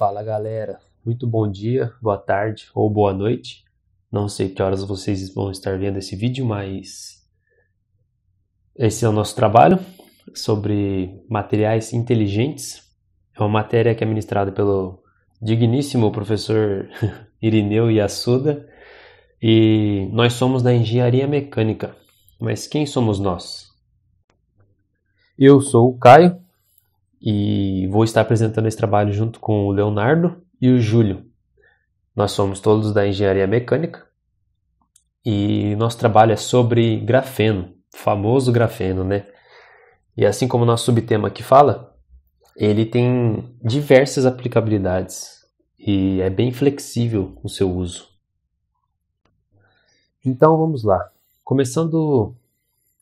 Fala galera, muito bom dia, boa tarde ou boa noite. Não sei que horas vocês vão estar vendo esse vídeo, mas esse é o nosso trabalho sobre materiais inteligentes. É uma matéria que é ministrada pelo digníssimo professor Irineu Yasuda e nós somos da engenharia mecânica. Mas quem somos nós? Eu sou o Caio, e vou estar apresentando esse trabalho junto com o Leonardo e o Júlio. Nós somos todos da engenharia mecânica e nosso trabalho é sobre grafeno, famoso grafeno, né? E assim como o nosso subtema aqui fala, ele tem diversas aplicabilidades e é bem flexível o seu uso. Então vamos lá, começando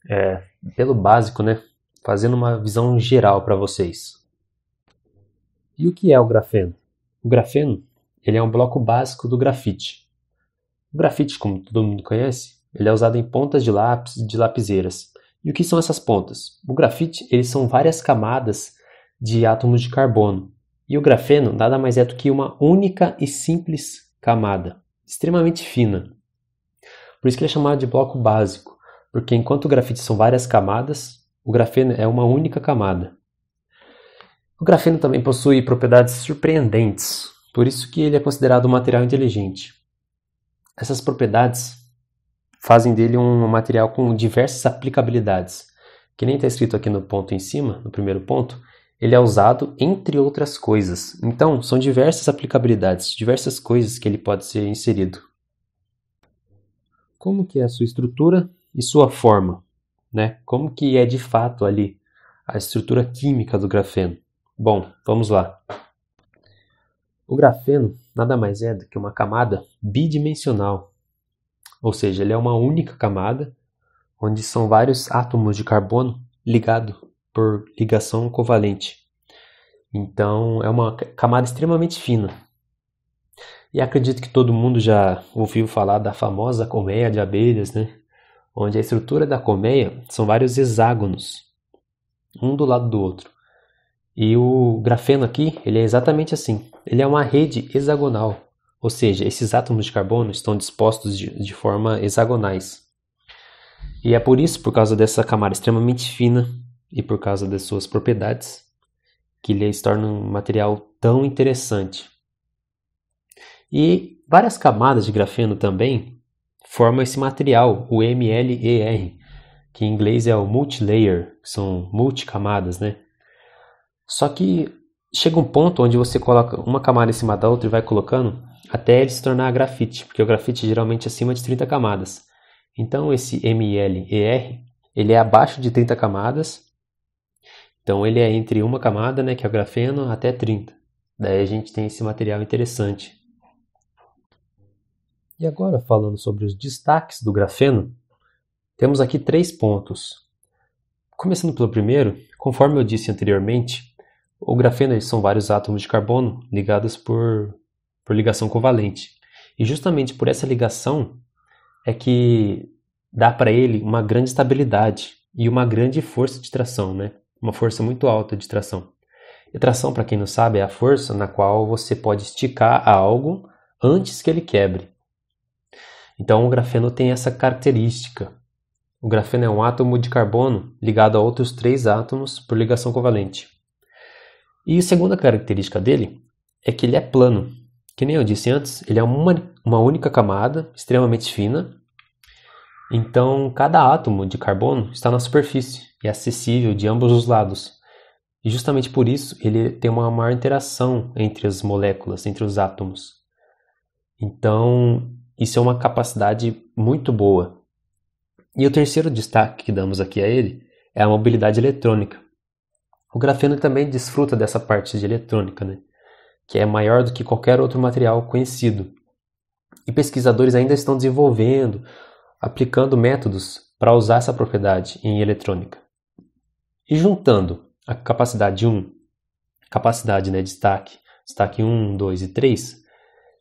é, pelo básico, né? fazendo uma visão geral para vocês. E o que é o grafeno? O grafeno ele é um bloco básico do grafite. O grafite, como todo mundo conhece, ele é usado em pontas de lápis e de lapiseiras. E o que são essas pontas? O grafite eles são várias camadas de átomos de carbono. E o grafeno nada mais é do que uma única e simples camada, extremamente fina. Por isso que ele é chamado de bloco básico, porque enquanto o grafite são várias camadas, o grafeno é uma única camada. O grafeno também possui propriedades surpreendentes, por isso que ele é considerado um material inteligente. Essas propriedades fazem dele um material com diversas aplicabilidades. Que nem está escrito aqui no ponto em cima, no primeiro ponto, ele é usado entre outras coisas. Então, são diversas aplicabilidades, diversas coisas que ele pode ser inserido. Como que é a sua estrutura e sua forma? né? Como que é de fato ali a estrutura química do grafeno? Bom, vamos lá. O grafeno nada mais é do que uma camada bidimensional, ou seja, ele é uma única camada onde são vários átomos de carbono ligados por ligação covalente. Então, é uma camada extremamente fina. E acredito que todo mundo já ouviu falar da famosa colmeia de abelhas, né? onde a estrutura da colmeia são vários hexágonos, um do lado do outro. E o grafeno aqui, ele é exatamente assim. Ele é uma rede hexagonal, ou seja, esses átomos de carbono estão dispostos de, de forma hexagonais. E é por isso, por causa dessa camada extremamente fina e por causa das suas propriedades, que eles tornam um material tão interessante. E várias camadas de grafeno também forma esse material, o MLER, que em inglês é o multilayer, que são multicamadas, né? Só que chega um ponto onde você coloca uma camada em cima da outra e vai colocando até ele se tornar grafite, porque o grafite geralmente é acima de 30 camadas. Então esse MLER, ele é abaixo de 30 camadas. Então ele é entre uma camada, né, que é o grafeno, até 30. Daí a gente tem esse material interessante e agora, falando sobre os destaques do grafeno, temos aqui três pontos. Começando pelo primeiro, conforme eu disse anteriormente, o grafeno são vários átomos de carbono ligados por, por ligação covalente. E justamente por essa ligação é que dá para ele uma grande estabilidade e uma grande força de tração, né? uma força muito alta de tração. E tração, para quem não sabe, é a força na qual você pode esticar algo antes que ele quebre. Então, o grafeno tem essa característica. O grafeno é um átomo de carbono ligado a outros três átomos por ligação covalente. E a segunda característica dele é que ele é plano. Que nem eu disse antes, ele é uma, uma única camada, extremamente fina. Então, cada átomo de carbono está na superfície e é acessível de ambos os lados. E justamente por isso, ele tem uma maior interação entre as moléculas, entre os átomos. Então, isso é uma capacidade muito boa. E o terceiro destaque que damos aqui a ele é a mobilidade eletrônica. O grafeno também desfruta dessa parte de eletrônica, né? que é maior do que qualquer outro material conhecido. E pesquisadores ainda estão desenvolvendo, aplicando métodos para usar essa propriedade em eletrônica. E juntando a capacidade 1, capacidade né, de destaque, destaque 1, 2 e 3,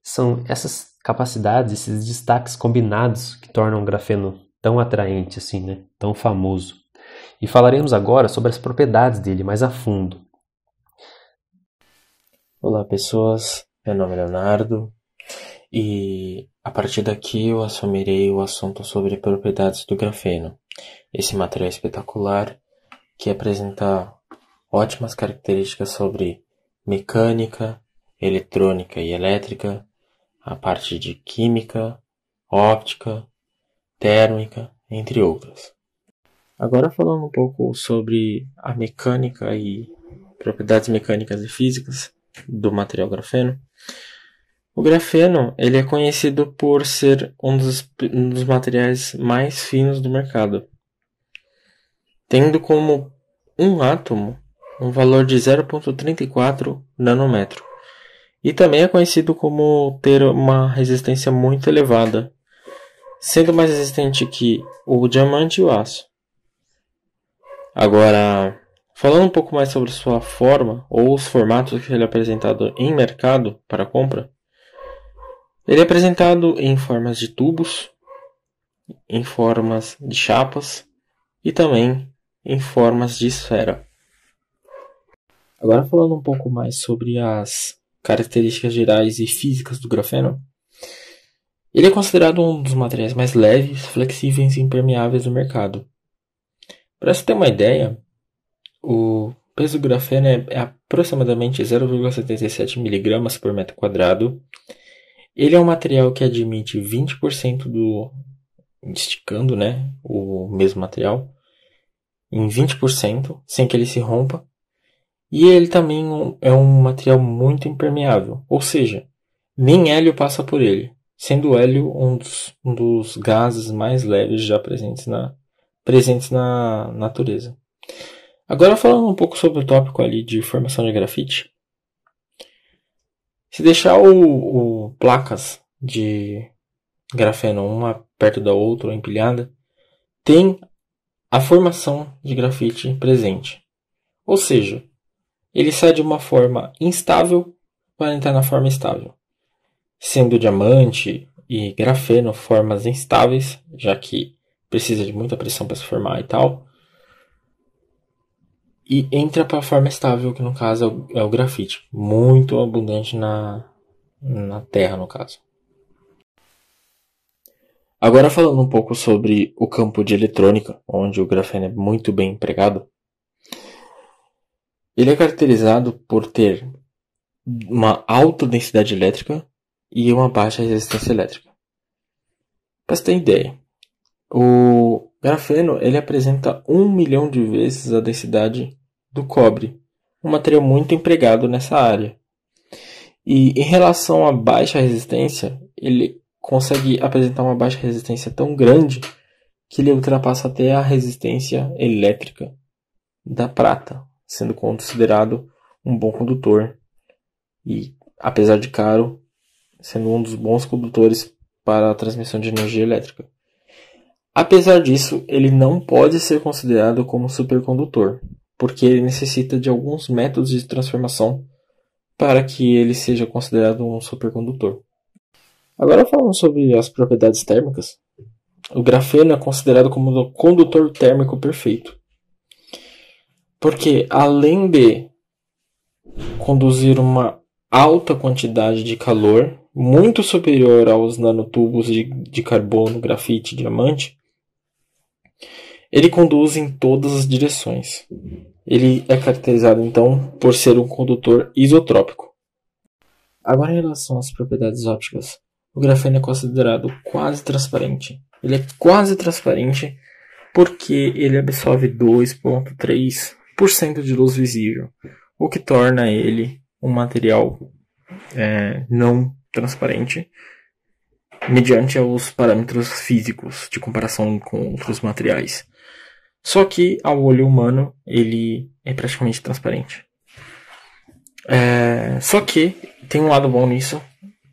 são essas capacidades, esses destaques combinados que tornam o grafeno tão atraente assim, né? Tão famoso. E falaremos agora sobre as propriedades dele mais a fundo. Olá, pessoas. Meu nome é Leonardo e a partir daqui eu assumirei o assunto sobre propriedades do grafeno. Esse material espetacular que apresenta ótimas características sobre mecânica, eletrônica e elétrica, a parte de química, óptica, térmica, entre outras. Agora falando um pouco sobre a mecânica e propriedades mecânicas e físicas do material grafeno. O grafeno ele é conhecido por ser um dos, um dos materiais mais finos do mercado, tendo como um átomo um valor de 0,34 nanômetro e também é conhecido como ter uma resistência muito elevada, sendo mais resistente que o diamante e o aço. Agora, falando um pouco mais sobre sua forma ou os formatos que ele é apresentado em mercado para compra, ele é apresentado em formas de tubos, em formas de chapas e também em formas de esfera. Agora falando um pouco mais sobre as características gerais e físicas do grafeno, ele é considerado um dos materiais mais leves, flexíveis e impermeáveis do mercado. Para se ter uma ideia, o peso do grafeno é, é aproximadamente 0,77 mg por metro quadrado. Ele é um material que admite 20% do esticando, né, o mesmo material em 20%, sem que ele se rompa, e ele também é um material muito impermeável, ou seja, nem hélio passa por ele, sendo o hélio um dos, um dos gases mais leves já presentes na, presentes na natureza. Agora falando um pouco sobre o tópico ali de formação de grafite. Se deixar o, o placas de grafeno uma perto da outra ou empilhada, tem a formação de grafite presente. Ou seja, ele sai de uma forma instável para entrar na forma estável, sendo diamante e grafeno formas instáveis, já que precisa de muita pressão para se formar e tal. E entra para a forma estável, que no caso é o, é o grafite, muito abundante na, na terra, no caso. Agora falando um pouco sobre o campo de eletrônica, onde o grafeno é muito bem empregado, ele é caracterizado por ter uma alta densidade elétrica e uma baixa resistência elétrica. Para você ter ideia, o grafeno ele apresenta um milhão de vezes a densidade do cobre, um material muito empregado nessa área. E em relação à baixa resistência, ele consegue apresentar uma baixa resistência tão grande que ele ultrapassa até a resistência elétrica da prata sendo considerado um bom condutor e, apesar de caro, sendo um dos bons condutores para a transmissão de energia elétrica. Apesar disso, ele não pode ser considerado como supercondutor, porque ele necessita de alguns métodos de transformação para que ele seja considerado um supercondutor. Agora falando sobre as propriedades térmicas, o grafeno é considerado como o condutor térmico perfeito. Porque além de conduzir uma alta quantidade de calor, muito superior aos nanotubos de, de carbono, grafite, diamante, ele conduz em todas as direções. Ele é caracterizado então por ser um condutor isotrópico. Agora, em relação às propriedades ópticas, o grafeno é considerado quase transparente. Ele é quase transparente porque ele absorve 2,3 20% de luz visível, o que torna ele um material é, não transparente mediante aos parâmetros físicos de comparação com outros materiais. Só que ao olho humano ele é praticamente transparente. É, só que tem um lado bom nisso.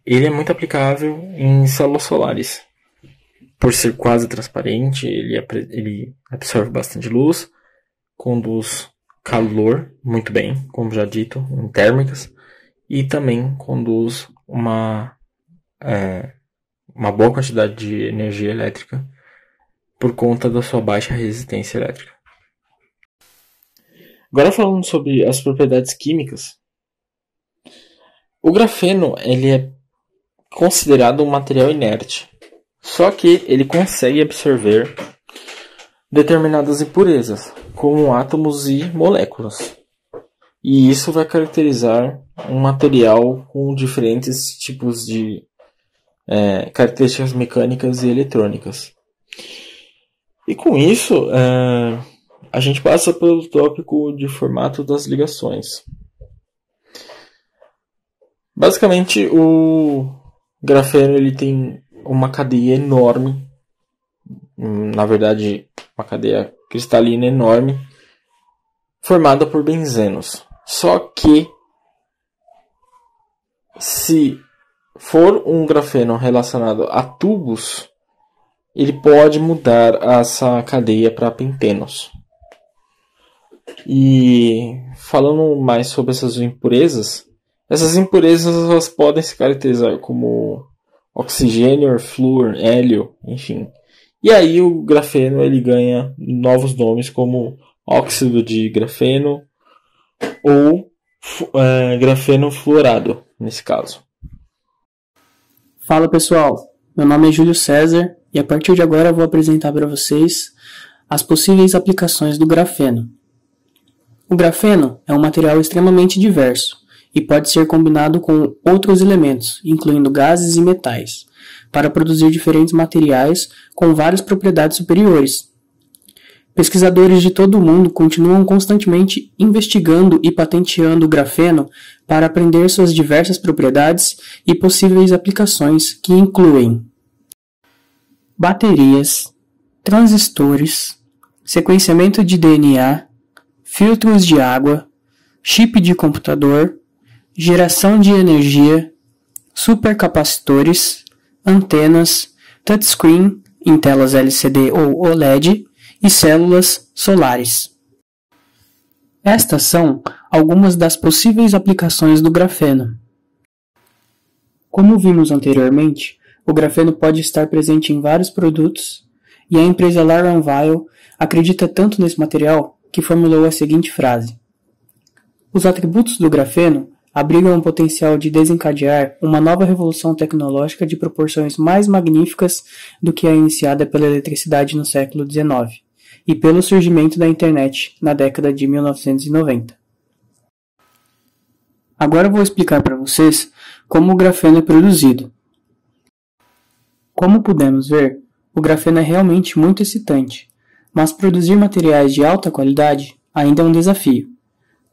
Ele é muito aplicável em células solares. Por ser quase transparente, ele, ele absorve bastante luz, conduz calor muito bem, como já dito, em térmicas, e também conduz uma, é, uma boa quantidade de energia elétrica por conta da sua baixa resistência elétrica. Agora falando sobre as propriedades químicas, o grafeno ele é considerado um material inerte, só que ele consegue absorver determinadas impurezas, como átomos e moléculas. E isso vai caracterizar um material com diferentes tipos de é, características mecânicas e eletrônicas. E com isso, é, a gente passa pelo tópico de formato das ligações. Basicamente, o grafeno ele tem uma cadeia enorme na verdade, uma cadeia cristalina enorme, formada por benzenos. Só que se for um grafeno relacionado a tubos, ele pode mudar essa cadeia para pentenos. E falando mais sobre essas impurezas, essas impurezas elas podem se caracterizar como oxigênio, flúor, hélio, enfim, e aí o grafeno ele ganha novos nomes como óxido de grafeno ou é, grafeno fluorado, nesse caso. Fala pessoal, meu nome é Júlio César e a partir de agora vou apresentar para vocês as possíveis aplicações do grafeno. O grafeno é um material extremamente diverso e pode ser combinado com outros elementos, incluindo gases e metais para produzir diferentes materiais com várias propriedades superiores. Pesquisadores de todo o mundo continuam constantemente investigando e patenteando o grafeno para aprender suas diversas propriedades e possíveis aplicações, que incluem baterias, transistores, sequenciamento de DNA, filtros de água, chip de computador, geração de energia, supercapacitores, antenas, touchscreen em telas LCD ou OLED e células solares. Estas são algumas das possíveis aplicações do grafeno. Como vimos anteriormente, o grafeno pode estar presente em vários produtos e a empresa Laranvile acredita tanto nesse material que formulou a seguinte frase: Os atributos do grafeno abrigam o potencial de desencadear uma nova revolução tecnológica de proporções mais magníficas do que a iniciada pela eletricidade no século XIX e pelo surgimento da internet na década de 1990. Agora vou explicar para vocês como o grafeno é produzido. Como pudemos ver, o grafeno é realmente muito excitante, mas produzir materiais de alta qualidade ainda é um desafio.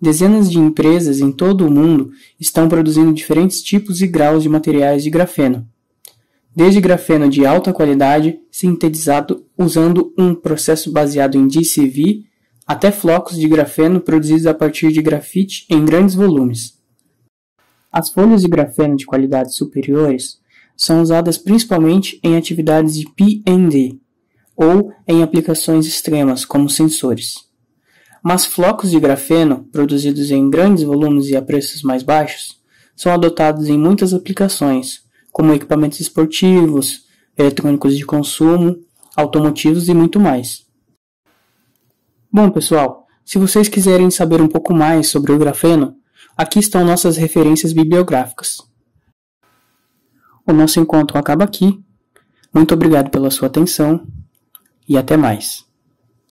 Dezenas de empresas em todo o mundo estão produzindo diferentes tipos e graus de materiais de grafeno, desde grafeno de alta qualidade, sintetizado usando um processo baseado em DCV, até flocos de grafeno produzidos a partir de grafite em grandes volumes. As folhas de grafeno de qualidades superiores são usadas principalmente em atividades de P&D ou em aplicações extremas como sensores mas flocos de grafeno, produzidos em grandes volumes e a preços mais baixos, são adotados em muitas aplicações, como equipamentos esportivos, eletrônicos de consumo, automotivos e muito mais. Bom, pessoal, se vocês quiserem saber um pouco mais sobre o grafeno, aqui estão nossas referências bibliográficas. O nosso encontro acaba aqui. Muito obrigado pela sua atenção e até mais.